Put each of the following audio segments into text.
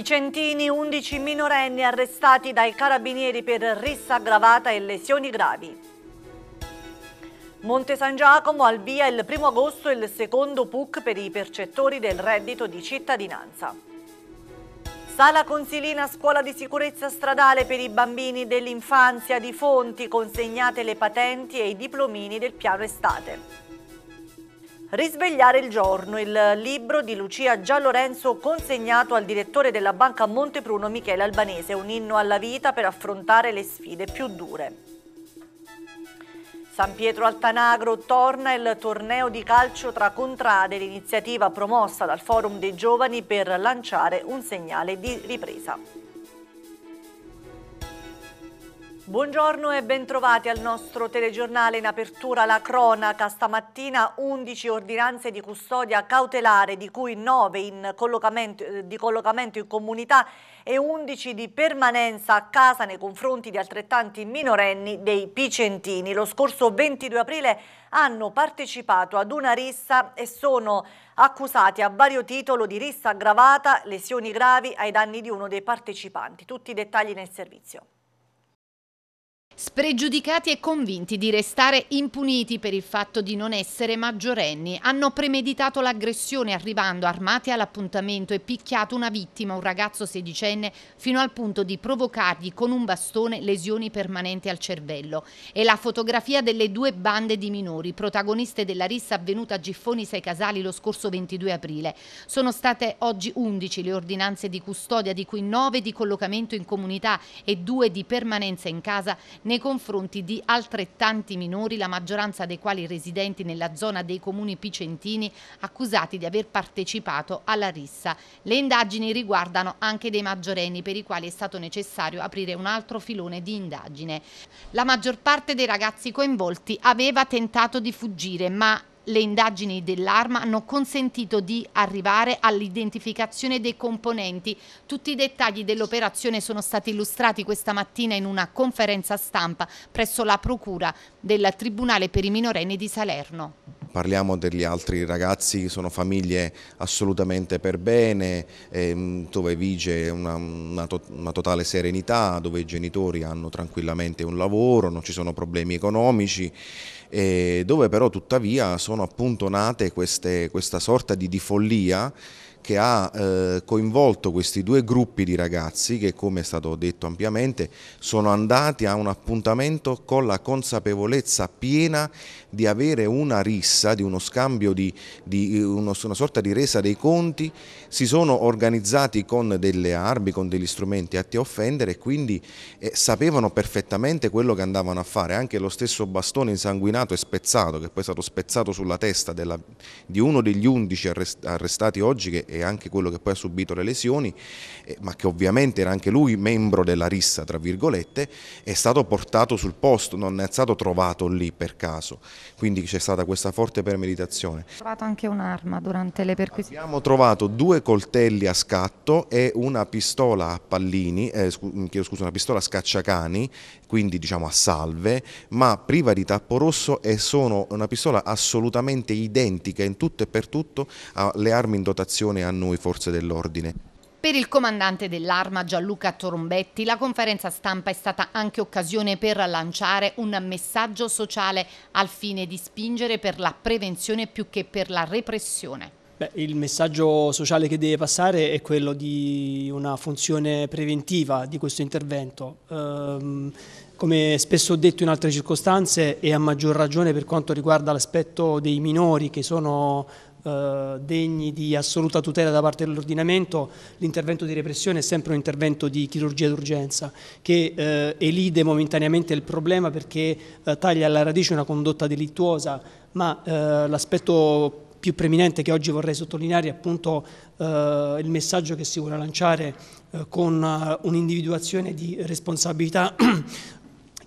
Vicentini, 11 minorenni arrestati dai carabinieri per rissa aggravata e lesioni gravi. Monte San Giacomo al via il primo agosto il secondo PUC per i percettori del reddito di cittadinanza. Sala Consilina Scuola di Sicurezza Stradale per i bambini dell'infanzia di Fonti consegnate le patenti e i diplomini del piano estate. Risvegliare il giorno, il libro di Lucia Giallorenzo consegnato al direttore della Banca Montepruno Michele Albanese, un inno alla vita per affrontare le sfide più dure. San Pietro Altanagro torna il torneo di calcio tra contrade, l'iniziativa promossa dal Forum dei Giovani per lanciare un segnale di ripresa. Buongiorno e bentrovati al nostro telegiornale in apertura la cronaca. Stamattina 11 ordinanze di custodia cautelare, di cui 9 collocamento, eh, di collocamento in comunità e 11 di permanenza a casa nei confronti di altrettanti minorenni dei Picentini. Lo scorso 22 aprile hanno partecipato ad una rissa e sono accusati a vario titolo di rissa aggravata, lesioni gravi ai danni di uno dei partecipanti. Tutti i dettagli nel servizio. Spregiudicati e convinti di restare impuniti per il fatto di non essere maggiorenni, hanno premeditato l'aggressione arrivando armati all'appuntamento e picchiato una vittima, un ragazzo sedicenne, fino al punto di provocargli con un bastone lesioni permanenti al cervello. E la fotografia delle due bande di minori, protagoniste della rissa avvenuta a Giffoni Sei Casali lo scorso 22 aprile. Sono state oggi 11 le ordinanze di custodia, di cui 9 di collocamento in comunità e 2 di permanenza in casa nei confronti di altrettanti minori, la maggioranza dei quali residenti nella zona dei comuni picentini, accusati di aver partecipato alla rissa. Le indagini riguardano anche dei maggiorenni per i quali è stato necessario aprire un altro filone di indagine. La maggior parte dei ragazzi coinvolti aveva tentato di fuggire, ma le indagini dell'arma hanno consentito di arrivare all'identificazione dei componenti. Tutti i dettagli dell'operazione sono stati illustrati questa mattina in una conferenza stampa presso la Procura del Tribunale per i minorenni di Salerno. Parliamo degli altri ragazzi, sono famiglie assolutamente per bene, ehm, dove vige una, una, una totale serenità, dove i genitori hanno tranquillamente un lavoro, non ci sono problemi economici. Eh, dove però tuttavia sono appunto nate queste, questa sorta di, di follia che ha eh, coinvolto questi due gruppi di ragazzi che come è stato detto ampiamente sono andati a un appuntamento con la consapevolezza piena di avere una rissa, di uno scambio, di, di uno, una sorta di resa dei conti, si sono organizzati con delle armi, con degli strumenti atti a offendere e quindi eh, sapevano perfettamente quello che andavano a fare, anche lo stesso bastone insanguinato e spezzato che poi è stato spezzato sulla testa della, di uno degli undici arrestati oggi che è anche quello che poi ha subito le lesioni, eh, ma che ovviamente era anche lui membro della rissa, tra virgolette, è stato portato sul posto, non è stato trovato lì per caso, quindi c'è stata questa forte premeditazione. Abbiamo trovato anche un'arma durante le perquisizioni? Abbiamo trovato due coltelli a scatto e una pistola a pallini, eh, mm, scusa, una pistola a scacciacani, quindi diciamo a salve, ma priva di tappo rosso e sono una pistola assolutamente identica in tutto e per tutto alle armi in dotazione attenzione hanno le forze dell'ordine. Per il comandante dell'arma Gianluca Torombetti la conferenza stampa è stata anche occasione per lanciare un messaggio sociale al fine di spingere per la prevenzione più che per la repressione. Beh, il messaggio sociale che deve passare è quello di una funzione preventiva di questo intervento. Ehm, come spesso ho detto in altre circostanze e a maggior ragione per quanto riguarda l'aspetto dei minori che sono eh, degni di assoluta tutela da parte dell'ordinamento, l'intervento di repressione è sempre un intervento di chirurgia d'urgenza che eh, elide momentaneamente il problema perché eh, taglia alla radice una condotta delittuosa, ma eh, l'aspetto più preminente che oggi vorrei sottolineare è appunto eh, il messaggio che si vuole lanciare con un'individuazione di responsabilità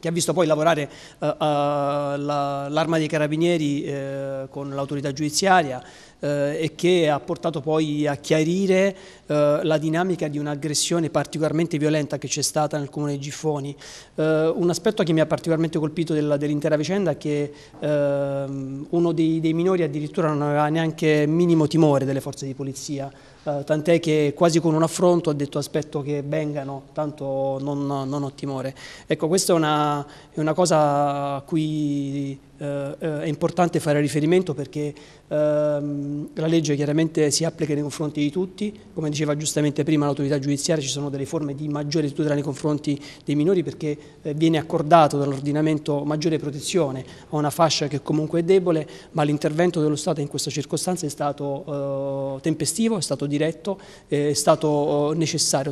che ha visto poi lavorare uh, uh, l'arma dei carabinieri uh, con l'autorità giudiziaria e che ha portato poi a chiarire la dinamica di un'aggressione particolarmente violenta che c'è stata nel comune di Giffoni. un aspetto che mi ha particolarmente colpito dell'intera vicenda è che ehm, uno dei, dei minori addirittura non aveva neanche minimo timore delle forze di polizia. Eh, tant'è che quasi con un affronto ha detto aspetto che vengano, tanto non, non ho timore. Ecco, questa è una, è una cosa a cui eh, eh, è importante fare riferimento perché ehm, la legge chiaramente si applica nei confronti di tutti, come diceva giustamente prima l'autorità giudiziaria ci sono delle forme di maggiore tutela nei confronti dei minori perché eh, viene accordato dall'ordinamento maggiore protezione a una fascia che comunque è debole, ma l'intervento dello Stato in questa circostanza è stato eh, tempestivo, è stato diretto, eh, è stato eh, necessario.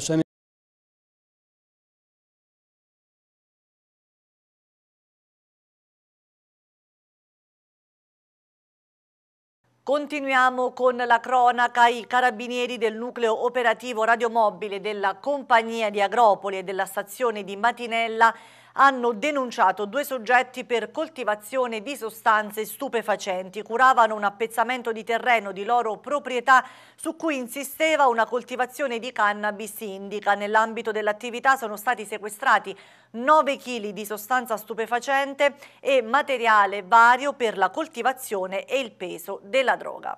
Continuiamo con la cronaca. I carabinieri del nucleo operativo radiomobile della compagnia di Agropoli e della stazione di Matinella hanno denunciato due soggetti per coltivazione di sostanze stupefacenti. Curavano un appezzamento di terreno di loro proprietà su cui insisteva una coltivazione di cannabis indica. Nell'ambito dell'attività sono stati sequestrati 9 kg di sostanza stupefacente e materiale vario per la coltivazione e il peso della droga.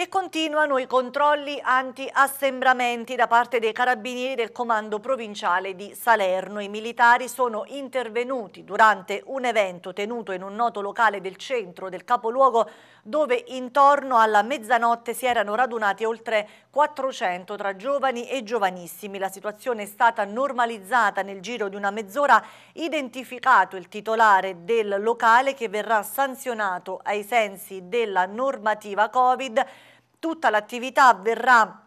E continuano i controlli anti-assembramenti da parte dei carabinieri del comando provinciale di Salerno. I militari sono intervenuti durante un evento tenuto in un noto locale del centro del capoluogo dove intorno alla mezzanotte si erano radunati oltre 400 tra giovani e giovanissimi. La situazione è stata normalizzata nel giro di una mezz'ora, identificato il titolare del locale che verrà sanzionato ai sensi della normativa Covid tutta l'attività verrà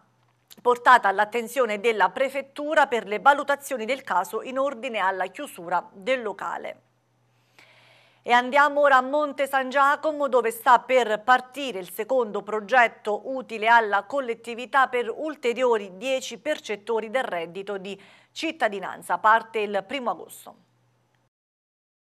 portata all'attenzione della prefettura per le valutazioni del caso in ordine alla chiusura del locale. E andiamo ora a Monte San Giacomo dove sta per partire il secondo progetto utile alla collettività per ulteriori 10 percettori del reddito di cittadinanza. Parte il primo agosto.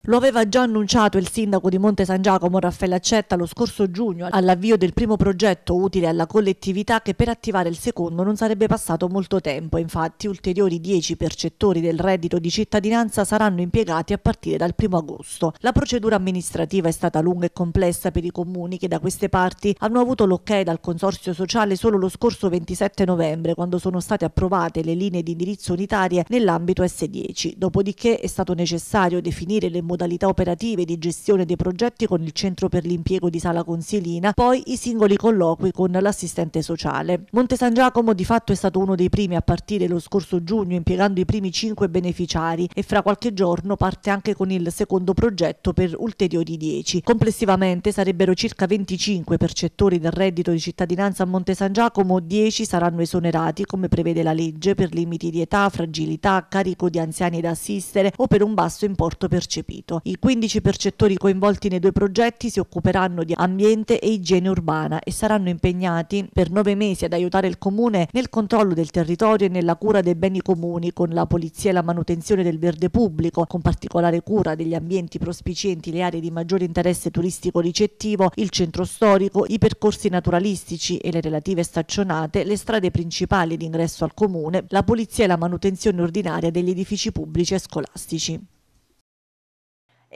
Lo aveva già annunciato il sindaco di Monte San Giacomo Raffaele Accetta lo scorso giugno all'avvio del primo progetto utile alla collettività che per attivare il secondo non sarebbe passato molto tempo. Infatti ulteriori 10 percettori del reddito di cittadinanza saranno impiegati a partire dal 1 agosto. La procedura amministrativa è stata lunga e complessa per i comuni che da queste parti hanno avuto l'ok dal Consorzio Sociale solo lo scorso 27 novembre quando sono state approvate le linee di indirizzo unitarie nell'ambito S10. Dopodiché è stato necessario definire le modalità modalità operative di gestione dei progetti con il Centro per l'impiego di Sala Consilina, poi i singoli colloqui con l'assistente sociale. Monte San Giacomo di fatto è stato uno dei primi a partire lo scorso giugno impiegando i primi cinque beneficiari e fra qualche giorno parte anche con il secondo progetto per ulteriori 10. Complessivamente sarebbero circa 25 percettori del reddito di cittadinanza a Monte San Giacomo, 10 saranno esonerati come prevede la legge per limiti di età, fragilità, carico di anziani da assistere o per un basso importo percepito sito. I 15 percettori coinvolti nei due progetti si occuperanno di ambiente e igiene urbana e saranno impegnati per nove mesi ad aiutare il comune nel controllo del territorio e nella cura dei beni comuni con la polizia e la manutenzione del verde pubblico, con particolare cura degli ambienti prospicienti le aree di maggiore interesse turistico ricettivo, il centro storico, i percorsi naturalistici e le relative staccionate, le strade principali di ingresso al comune, la polizia e la manutenzione ordinaria degli edifici pubblici e scolastici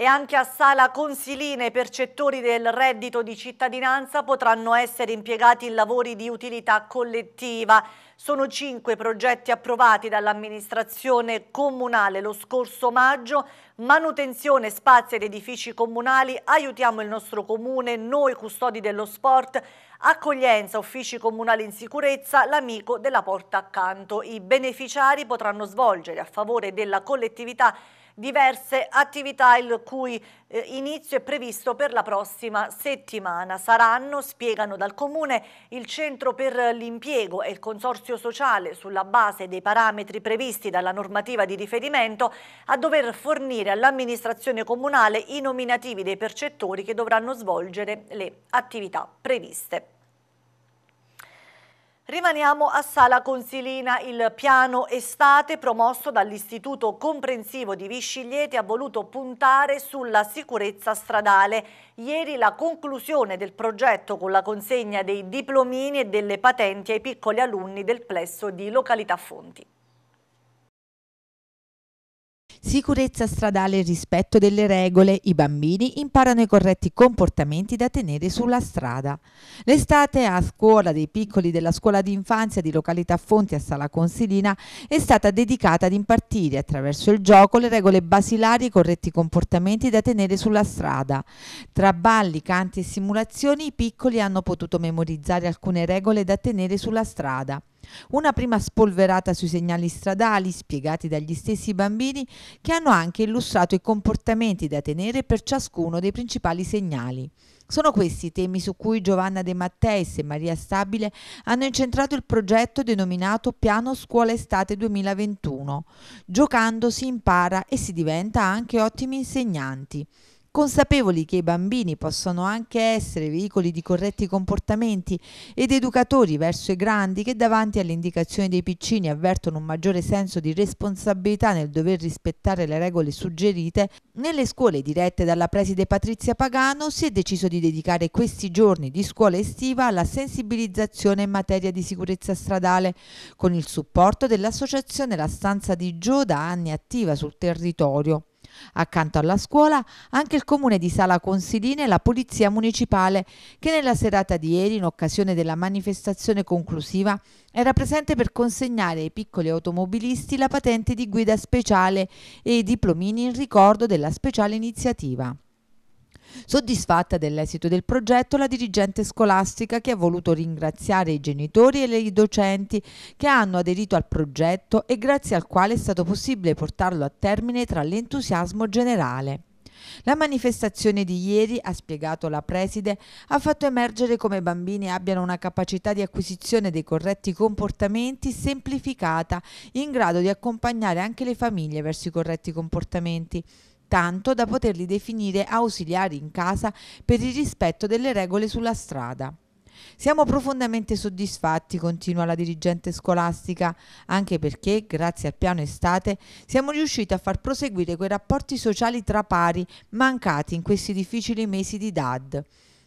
e anche a Sala Consiline i percettori del reddito di cittadinanza potranno essere impiegati in lavori di utilità collettiva. Sono cinque progetti approvati dall'amministrazione comunale lo scorso maggio, manutenzione spazi ed edifici comunali, aiutiamo il nostro comune, noi custodi dello sport, accoglienza, uffici comunali in sicurezza, l'amico della porta accanto. I beneficiari potranno svolgere a favore della collettività diverse attività il cui eh, inizio è previsto per la prossima settimana. Saranno, spiegano dal Comune, il Centro per l'Impiego e il Consorzio Sociale sulla base dei parametri previsti dalla normativa di riferimento a dover fornire all'amministrazione comunale i nominativi dei percettori che dovranno svolgere le attività previste. Rimaniamo a Sala Consilina, il piano estate promosso dall'Istituto Comprensivo di Visciglieti ha voluto puntare sulla sicurezza stradale. Ieri la conclusione del progetto con la consegna dei diplomini e delle patenti ai piccoli alunni del plesso di località Fonti. Sicurezza stradale e rispetto delle regole. I bambini imparano i corretti comportamenti da tenere sulla strada. L'estate a scuola dei piccoli della scuola di infanzia di località Fonti a Sala Consilina è stata dedicata ad impartire attraverso il gioco le regole basilari e i corretti comportamenti da tenere sulla strada. Tra balli, canti e simulazioni i piccoli hanno potuto memorizzare alcune regole da tenere sulla strada. Una prima spolverata sui segnali stradali spiegati dagli stessi bambini che hanno anche illustrato i comportamenti da tenere per ciascuno dei principali segnali. Sono questi i temi su cui Giovanna De Matteis e Maria Stabile hanno incentrato il progetto denominato Piano Scuola Estate 2021. Giocando si impara e si diventa anche ottimi insegnanti consapevoli che i bambini possono anche essere veicoli di corretti comportamenti ed educatori verso i grandi che davanti alle indicazioni dei piccini avvertono un maggiore senso di responsabilità nel dover rispettare le regole suggerite, nelle scuole dirette dalla preside Patrizia Pagano si è deciso di dedicare questi giorni di scuola estiva alla sensibilizzazione in materia di sicurezza stradale, con il supporto dell'associazione La Stanza di Gio da anni attiva sul territorio. Accanto alla scuola anche il comune di Sala Consilina e la polizia municipale che nella serata di ieri in occasione della manifestazione conclusiva era presente per consegnare ai piccoli automobilisti la patente di guida speciale e i diplomini in ricordo della speciale iniziativa. Soddisfatta dell'esito del progetto, la dirigente scolastica che ha voluto ringraziare i genitori e i docenti che hanno aderito al progetto e grazie al quale è stato possibile portarlo a termine tra l'entusiasmo generale. La manifestazione di ieri, ha spiegato la preside, ha fatto emergere come i bambini abbiano una capacità di acquisizione dei corretti comportamenti semplificata, in grado di accompagnare anche le famiglie verso i corretti comportamenti tanto da poterli definire ausiliari in casa per il rispetto delle regole sulla strada. Siamo profondamente soddisfatti, continua la dirigente scolastica, anche perché, grazie al piano estate, siamo riusciti a far proseguire quei rapporti sociali tra pari mancati in questi difficili mesi di DAD.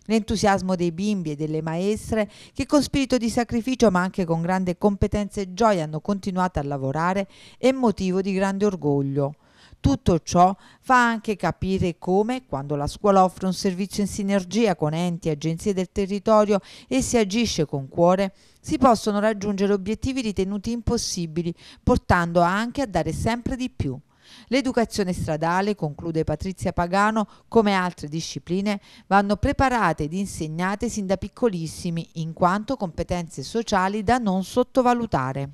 L'entusiasmo dei bimbi e delle maestre che con spirito di sacrificio ma anche con grande competenza e gioia hanno continuato a lavorare è motivo di grande orgoglio. Tutto ciò fa anche capire come, quando la scuola offre un servizio in sinergia con enti e agenzie del territorio e si agisce con cuore, si possono raggiungere obiettivi ritenuti impossibili, portando anche a dare sempre di più. L'educazione stradale, conclude Patrizia Pagano, come altre discipline, vanno preparate ed insegnate sin da piccolissimi, in quanto competenze sociali da non sottovalutare.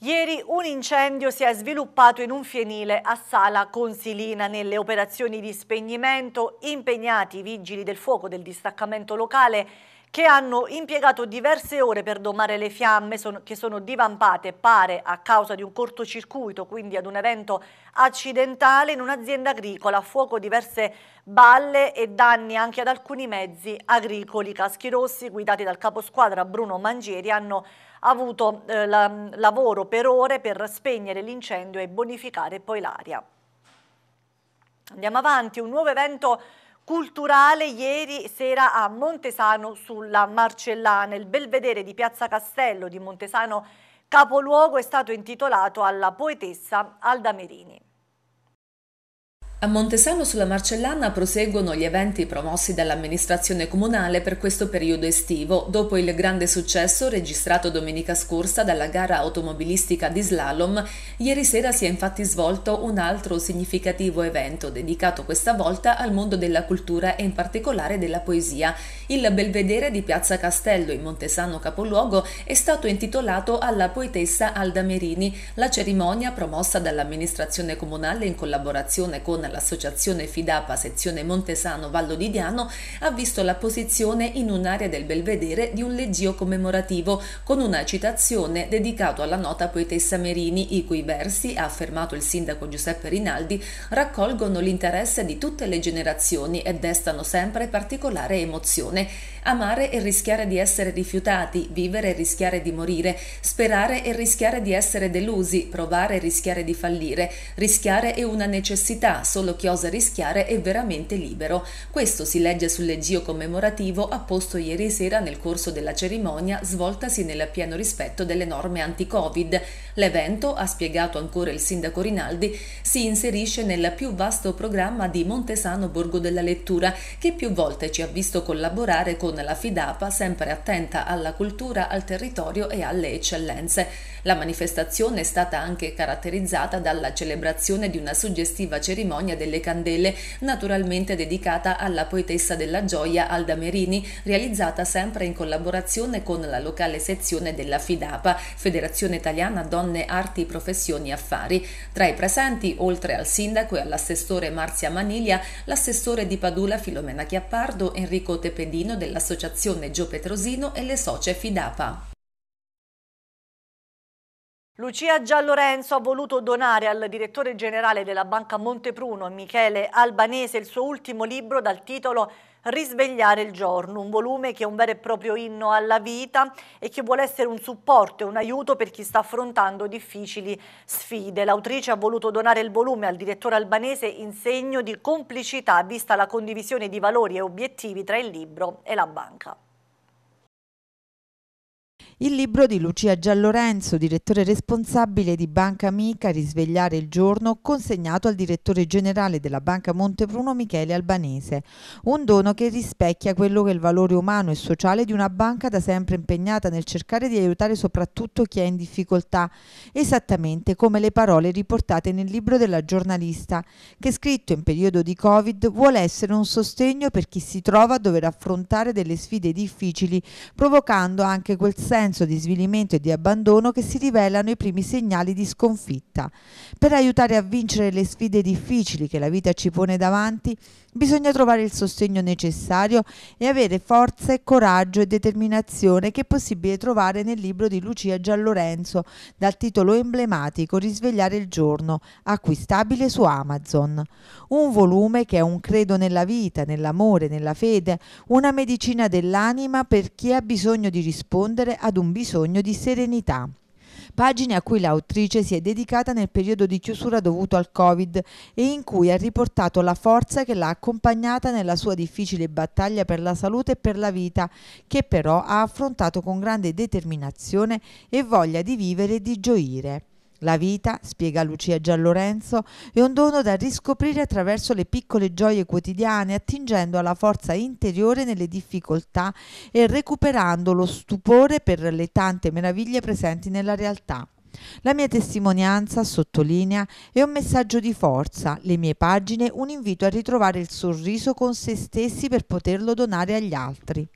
Ieri un incendio si è sviluppato in un fienile a Sala Consilina. Nelle operazioni di spegnimento impegnati i vigili del fuoco del distaccamento locale che hanno impiegato diverse ore per domare le fiamme son, che sono divampate, pare, a causa di un cortocircuito, quindi ad un evento accidentale in un'azienda agricola, a fuoco diverse balle e danni anche ad alcuni mezzi agricoli. Caschi rossi, guidati dal caposquadra Bruno Mangieri, hanno avuto eh, la, lavoro per ore per spegnere l'incendio e bonificare poi l'aria. Andiamo avanti, un nuovo evento culturale ieri sera a Montesano sulla Marcellana. Il belvedere di Piazza Castello di Montesano Capoluogo è stato intitolato alla poetessa Alda Merini. A Montesano sulla Marcellana proseguono gli eventi promossi dall'amministrazione comunale per questo periodo estivo, dopo il grande successo registrato domenica scorsa dalla gara automobilistica di slalom. Ieri sera si è infatti svolto un altro significativo evento dedicato questa volta al mondo della cultura e in particolare della poesia. Il belvedere di Piazza Castello in Montesano capoluogo è stato intitolato alla poetessa Alda Merini. La cerimonia promossa dall'amministrazione comunale in collaborazione con Regione Fidapa Sezione Montesano Vallo di Diano ha visto la posizione in un'area del Belvedere di un leggio commemorativo con una citazione dedicato alla nota poetessa Merini, i cui versi, ha affermato il sindaco Giuseppe Rinaldi, raccolgono l'interesse di tutte le generazioni e destano sempre particolare emozione. Amare e rischiare di essere rifiutati, vivere e rischiare di morire, sperare e rischiare di essere delusi, provare e rischiare di fallire. Rischiare è una necessità, solo chi osa rischiare è veramente libero. Questo si legge sul leggio commemorativo apposto ieri sera nel corso della cerimonia svoltasi nel pieno rispetto delle norme anti-Covid. L'evento, ha spiegato ancora il sindaco Rinaldi, si inserisce nel più vasto programma di Montesano Borgo della Lettura, che più volte ci ha visto collaborare con nella FIDAPA sempre attenta alla cultura, al territorio e alle eccellenze. La manifestazione è stata anche caratterizzata dalla celebrazione di una suggestiva cerimonia delle candele, naturalmente dedicata alla poetessa della gioia Alda Merini, realizzata sempre in collaborazione con la locale sezione della FIDAPA, Federazione Italiana Donne Arti, Professioni e Affari. Tra i presenti, oltre al sindaco e all'assessore Marzia Maniglia, l'assessore di Padula Filomena Chiappardo, Enrico Tepedino dell'associazione Gio Petrosino e le socie FIDAPA. Lucia Giallorenzo ha voluto donare al direttore generale della Banca Montepruno, Michele Albanese, il suo ultimo libro dal titolo Risvegliare il giorno, un volume che è un vero e proprio inno alla vita e che vuole essere un supporto e un aiuto per chi sta affrontando difficili sfide. L'autrice ha voluto donare il volume al direttore albanese in segno di complicità, vista la condivisione di valori e obiettivi tra il libro e la banca. Il libro di Lucia Giallorenzo, direttore responsabile di Banca Amica Risvegliare il giorno, consegnato al direttore generale della Banca Montepruno Michele Albanese. Un dono che rispecchia quello che è il valore umano e sociale di una banca da sempre impegnata nel cercare di aiutare soprattutto chi è in difficoltà, esattamente come le parole riportate nel libro della giornalista, che scritto in periodo di Covid vuole essere un sostegno per chi si trova a dover affrontare delle sfide difficili, provocando anche quel senso senso di svilimento e di abbandono che si rivelano i primi segnali di sconfitta. Per aiutare a vincere le sfide difficili che la vita ci pone davanti, Bisogna trovare il sostegno necessario e avere forza coraggio e determinazione che è possibile trovare nel libro di Lucia Giallorenzo dal titolo emblematico Risvegliare il giorno, acquistabile su Amazon. Un volume che è un credo nella vita, nell'amore, nella fede, una medicina dell'anima per chi ha bisogno di rispondere ad un bisogno di serenità pagine a cui l'autrice si è dedicata nel periodo di chiusura dovuto al Covid e in cui ha riportato la forza che l'ha accompagnata nella sua difficile battaglia per la salute e per la vita, che però ha affrontato con grande determinazione e voglia di vivere e di gioire. La vita, spiega Lucia Giallorenzo, è un dono da riscoprire attraverso le piccole gioie quotidiane, attingendo alla forza interiore nelle difficoltà e recuperando lo stupore per le tante meraviglie presenti nella realtà. La mia testimonianza, sottolinea, è un messaggio di forza, le mie pagine un invito a ritrovare il sorriso con se stessi per poterlo donare agli altri.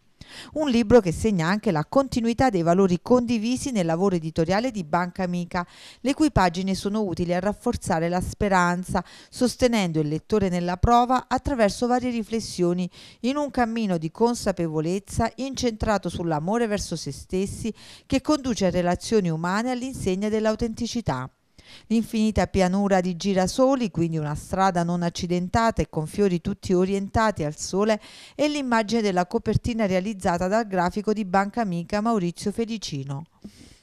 Un libro che segna anche la continuità dei valori condivisi nel lavoro editoriale di Banca Amica, le cui pagine sono utili a rafforzare la speranza, sostenendo il lettore nella prova attraverso varie riflessioni in un cammino di consapevolezza incentrato sull'amore verso se stessi che conduce a relazioni umane all'insegna dell'autenticità. L'infinita pianura di girasoli, quindi una strada non accidentata e con fiori tutti orientati al sole, è l'immagine della copertina realizzata dal grafico di Banca Amica Maurizio Felicino.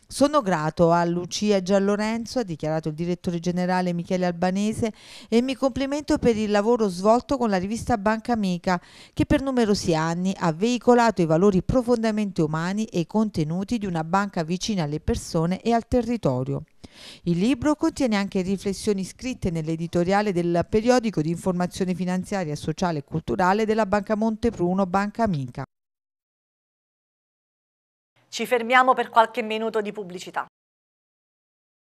Sono grato a Lucia Giallorenzo, ha dichiarato il direttore generale Michele Albanese, e mi complimento per il lavoro svolto con la rivista Banca Amica, che per numerosi anni ha veicolato i valori profondamente umani e i contenuti di una banca vicina alle persone e al territorio. Il libro contiene anche riflessioni scritte nell'editoriale del periodico di informazione finanziaria, sociale e culturale della Banca Montepruno Banca Amica. Ci fermiamo per qualche minuto di pubblicità.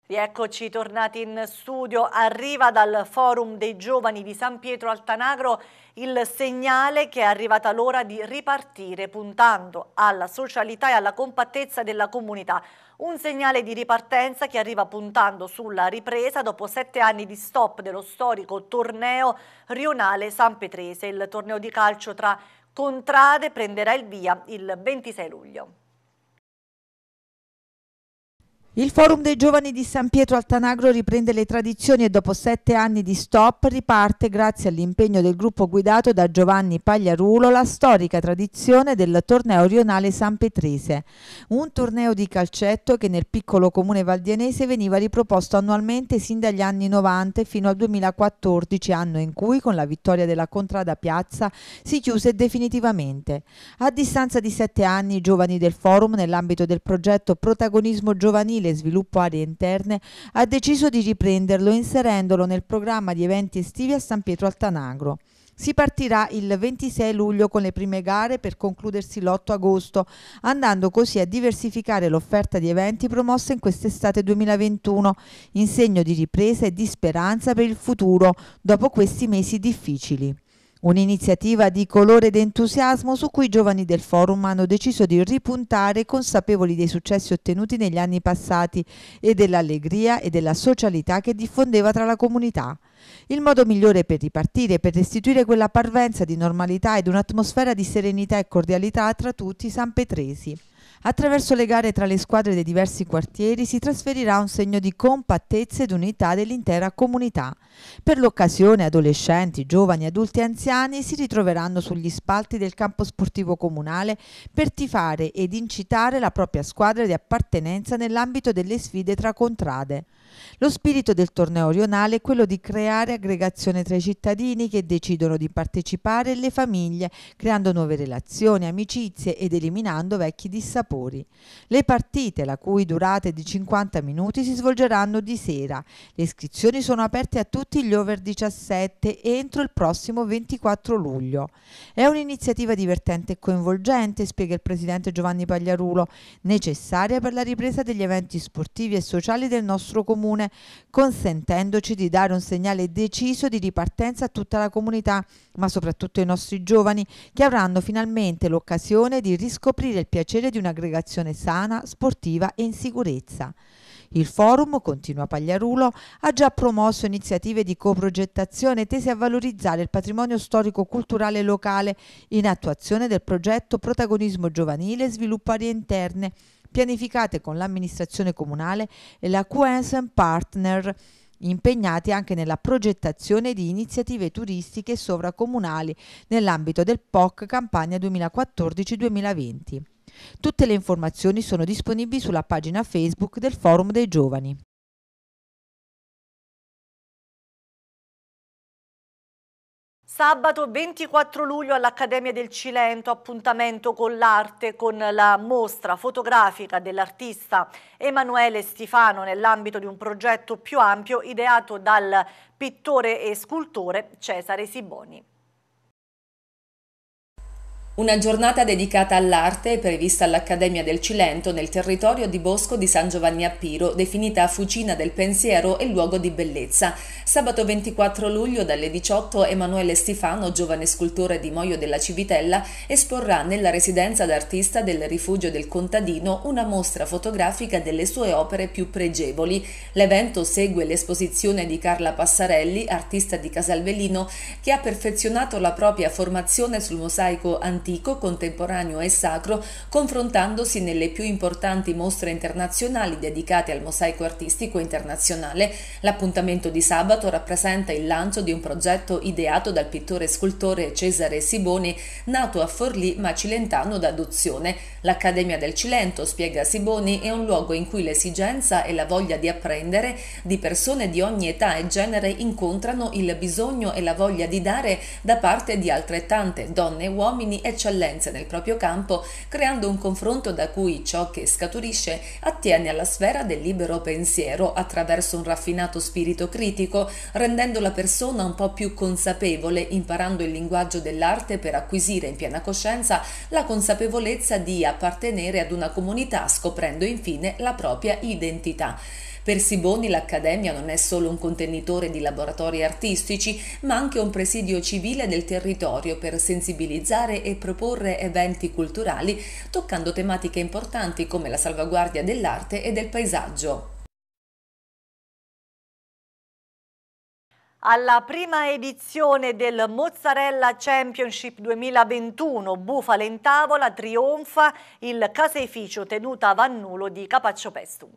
Rieccoci tornati in studio, arriva dal Forum dei Giovani di San Pietro Altanagro il segnale che è arrivata l'ora di ripartire puntando alla socialità e alla compattezza della comunità. Un segnale di ripartenza che arriva puntando sulla ripresa dopo sette anni di stop dello storico torneo rionale San Petrese. Il torneo di calcio tra contrade prenderà il via il 26 luglio. Il Forum dei Giovani di San Pietro Altanagro riprende le tradizioni e dopo sette anni di stop riparte grazie all'impegno del gruppo guidato da Giovanni Pagliarulo la storica tradizione del torneo rionale San Petrese, un torneo di calcetto che nel piccolo comune valdienese veniva riproposto annualmente sin dagli anni 90 fino al 2014, anno in cui con la vittoria della Contrada Piazza si chiuse definitivamente. A distanza di sette anni i giovani del Forum nell'ambito del progetto Protagonismo Giovanile giovanile e sviluppo aree interne, ha deciso di riprenderlo inserendolo nel programma di eventi estivi a San Pietro Altanagro. Si partirà il 26 luglio con le prime gare per concludersi l'8 agosto, andando così a diversificare l'offerta di eventi promossa in quest'estate 2021, in segno di ripresa e di speranza per il futuro dopo questi mesi difficili. Un'iniziativa di colore ed entusiasmo su cui i giovani del forum hanno deciso di ripuntare consapevoli dei successi ottenuti negli anni passati e dell'allegria e della socialità che diffondeva tra la comunità. Il modo migliore per ripartire, per restituire quella parvenza di normalità ed un'atmosfera di serenità e cordialità tra tutti i sanpetresi. Attraverso le gare tra le squadre dei diversi quartieri si trasferirà un segno di compattezza ed unità dell'intera comunità. Per l'occasione adolescenti, giovani, adulti e anziani si ritroveranno sugli spalti del campo sportivo comunale per tifare ed incitare la propria squadra di appartenenza nell'ambito delle sfide tra contrade. Lo spirito del torneo rionale è quello di creare aggregazione tra i cittadini che decidono di partecipare e le famiglie, creando nuove relazioni, amicizie ed eliminando vecchi dissapori vapori. Le partite, la cui durata è di 50 minuti, si svolgeranno di sera. Le iscrizioni sono aperte a tutti gli over 17 entro il prossimo 24 luglio. È un'iniziativa divertente e coinvolgente, spiega il presidente Giovanni Pagliarulo, necessaria per la ripresa degli eventi sportivi e sociali del nostro comune, consentendoci di dare un segnale deciso di ripartenza a tutta la comunità, ma soprattutto ai nostri giovani, che avranno finalmente l'occasione di riscoprire il piacere di una grande aggregazione sana, sportiva e in sicurezza. Il forum, continua Pagliarulo, ha già promosso iniziative di coprogettazione tese a valorizzare il patrimonio storico-culturale locale in attuazione del progetto Protagonismo giovanile e sviluppo aree interne, pianificate con l'amministrazione comunale e la Quensen Partner impegnati anche nella progettazione di iniziative turistiche sovracomunali nell'ambito del POC Campania 2014-2020. Tutte le informazioni sono disponibili sulla pagina Facebook del Forum dei Giovani. Sabato 24 luglio all'Accademia del Cilento, appuntamento con l'arte, con la mostra fotografica dell'artista Emanuele Stifano nell'ambito di un progetto più ampio ideato dal pittore e scultore Cesare Siboni. Una giornata dedicata all'arte è prevista all'Accademia del Cilento nel territorio di Bosco di San Giovanni a Piro, definita Fucina del Pensiero e luogo di bellezza. Sabato 24 luglio dalle 18 Emanuele Stifano, giovane scultore di Moio della Civitella, esporrà nella residenza d'artista del Rifugio del Contadino una mostra fotografica delle sue opere più pregevoli. L'evento segue l'esposizione di Carla Passarelli, artista di Casalvelino, che ha perfezionato la propria formazione sul mosaico antico antico, contemporaneo e sacro, confrontandosi nelle più importanti mostre internazionali dedicate al mosaico artistico internazionale. L'appuntamento di sabato rappresenta il lancio di un progetto ideato dal pittore e scultore Cesare Siboni, nato a Forlì ma cilentano d'adozione. L'Accademia del Cilento, spiega Siboni, è un luogo in cui l'esigenza e la voglia di apprendere di persone di ogni età e genere incontrano il bisogno e la voglia di dare da parte di altrettante donne, uomini e eccellenze nel proprio campo, creando un confronto da cui ciò che scaturisce attiene alla sfera del libero pensiero attraverso un raffinato spirito critico, rendendo la persona un po' più consapevole, imparando il linguaggio dell'arte per acquisire in piena coscienza la consapevolezza di appartenere ad una comunità, scoprendo infine la propria identità. Per Siboni l'Accademia non è solo un contenitore di laboratori artistici, ma anche un presidio civile del territorio per sensibilizzare e proporre eventi culturali toccando tematiche importanti come la salvaguardia dell'arte e del paesaggio. Alla prima edizione del Mozzarella Championship 2021 Bufale in tavola trionfa il caseificio tenuta a Vannulo di Capaccio Pestum.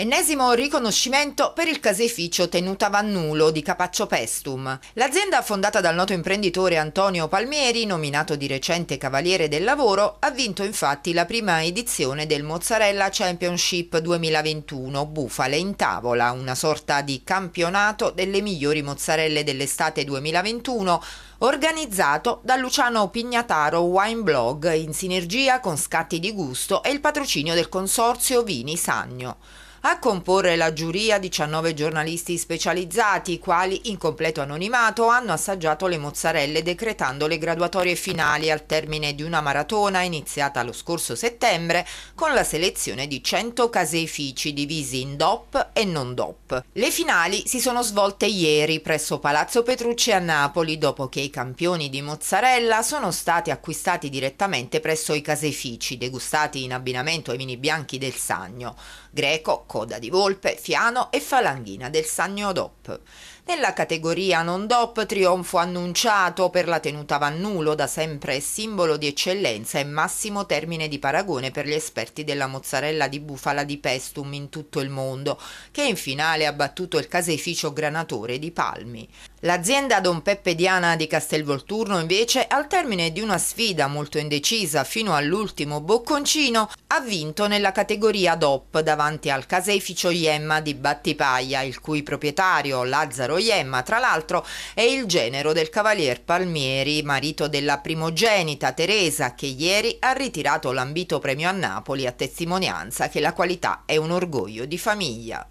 Ennesimo riconoscimento per il caseificio tenuta Vannulo di Capaccio Pestum. L'azienda fondata dal noto imprenditore Antonio Palmieri, nominato di recente Cavaliere del Lavoro, ha vinto infatti la prima edizione del Mozzarella Championship 2021 Bufale in tavola, una sorta di campionato delle migliori mozzarelle dell'estate 2021 organizzato da Luciano Pignataro Wine Blog in sinergia con Scatti di Gusto e il patrocinio del consorzio Vini Sagno. A comporre la giuria 19 giornalisti specializzati, i quali in completo anonimato hanno assaggiato le mozzarelle decretando le graduatorie finali al termine di una maratona iniziata lo scorso settembre con la selezione di 100 caseifici divisi in DOP e non DOP. Le finali si sono svolte ieri presso Palazzo Petrucci a Napoli dopo che i campioni di mozzarella sono stati acquistati direttamente presso i caseifici, degustati in abbinamento ai vini bianchi del Sagno greco, coda di volpe, fiano e falanghina del Sannio DOP. Nella categoria non DOP trionfo annunciato per la tenuta Vannulo, da sempre simbolo di eccellenza e massimo termine di paragone per gli esperti della mozzarella di bufala di Pestum in tutto il mondo, che in finale ha battuto il caseificio granatore di Palmi. L'azienda Don Peppe Diana di Castelvolturno invece, al termine di una sfida molto indecisa fino all'ultimo bocconcino, ha vinto nella categoria DOP davanti al caseificio Iemma di Battipaglia, il cui proprietario, Lazzaro Iemma, tra l'altro, è il genero del cavalier Palmieri, marito della primogenita Teresa, che ieri ha ritirato l'ambito premio a Napoli a testimonianza che la qualità è un orgoglio di famiglia.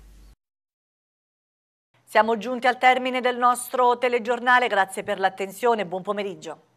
Siamo giunti al termine del nostro telegiornale, grazie per l'attenzione, buon pomeriggio.